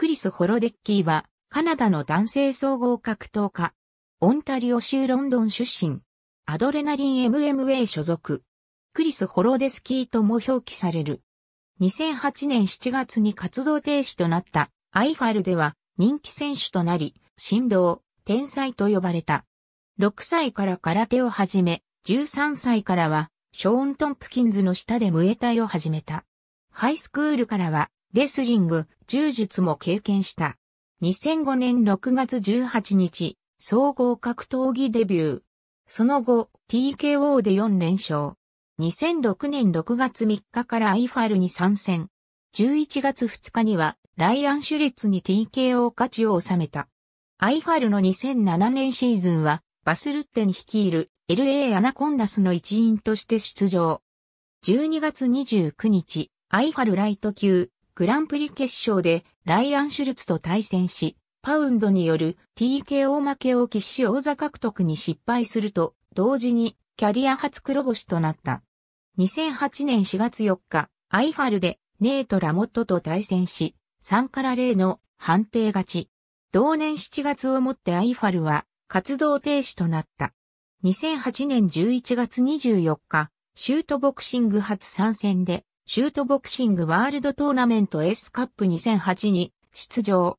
クリス・ホロデッキーは、カナダの男性総合格闘家。オンタリオ州ロンドン出身。アドレナリン MMA 所属。クリス・ホロデスキーとも表記される。2008年7月に活動停止となったアイファルでは人気選手となり、振動、天才と呼ばれた。6歳から空手を始め、13歳からはショーン・トンプキンズの下でムエタイを始めた。ハイスクールからはレスリング、柔術も経験した。2005年6月18日、総合格闘技デビュー。その後、TKO で4連勝。2006年6月3日からアイファルに参戦。11月2日には、ライアン・シュリッツに TKO 勝ちを収めた。アイファルの2007年シーズンは、バスルッテに率いる LA アナコンダスの一員として出場。12月29日、アイファルライト級グランプリ決勝でライアン・シュルツと対戦し、パウンドによる TKO 負けを喫し王座獲得に失敗すると、同時にキャリア初黒星となった。2008年4月4日、アイファルでネート・ラモットと対戦し、3から0の判定勝ち。同年7月をもってアイファルは活動停止となった。2008年11月24日、シュートボクシング初参戦でシュートボクシングワールドトーナメント S カップ2008に出場。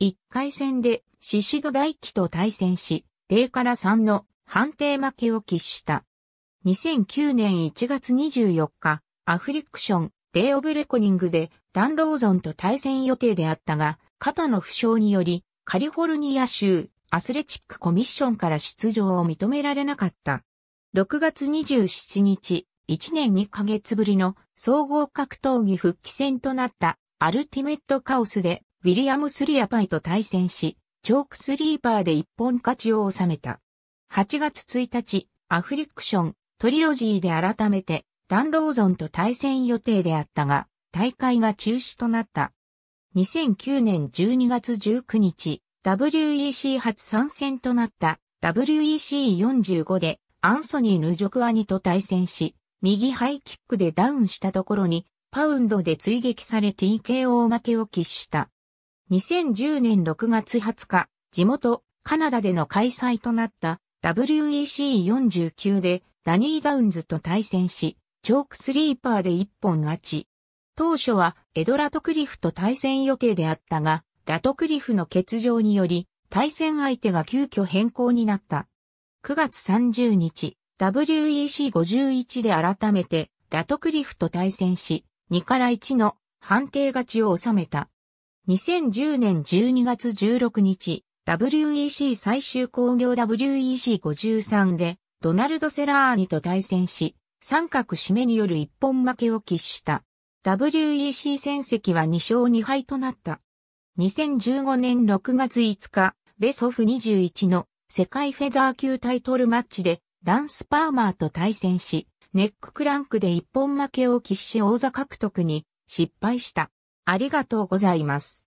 1回戦でシシド大輝と対戦し、0から3の判定負けを喫した。2009年1月24日、アフリクション、デイオブレコニングでダンローゾンと対戦予定であったが、肩の負傷により、カリフォルニア州アスレチックコミッションから出場を認められなかった。6月27日、1年2ヶ月ぶりの総合格闘技復帰戦となったアルティメットカオスでウィリアム・スリアパイと対戦し、チョークスリーパーで一本勝ちを収めた。8月1日、アフリクション、トリロジーで改めて、ダンローゾンと対戦予定であったが、大会が中止となった。2009年12月19日、WEC 初参戦となった WEC45 でアンソニー・ヌジョクアニと対戦し、右ハイキックでダウンしたところに、パウンドで追撃され TKO 負けを喫した。2010年6月20日、地元カナダでの開催となった WEC49 でダニー・ダウンズと対戦し、チョークスリーパーで一本勝ち。当初はエド・ラトクリフと対戦予定であったが、ラトクリフの欠場により、対戦相手が急遽変更になった。9月30日、WEC51 で改めてラトクリフと対戦し、2から1の判定勝ちを収めた。2010年12月16日、WEC 最終工業 WEC53 でドナルド・セラーニと対戦し、三角締めによる一本負けを喫した。WEC 戦績は2勝2敗となった。2015年6月5日、ベソフ21の世界フェザー級タイトルマッチでランス・パーマーと対戦し、ネッククランクで一本負けを喫し王座獲得に失敗した。ありがとうございます。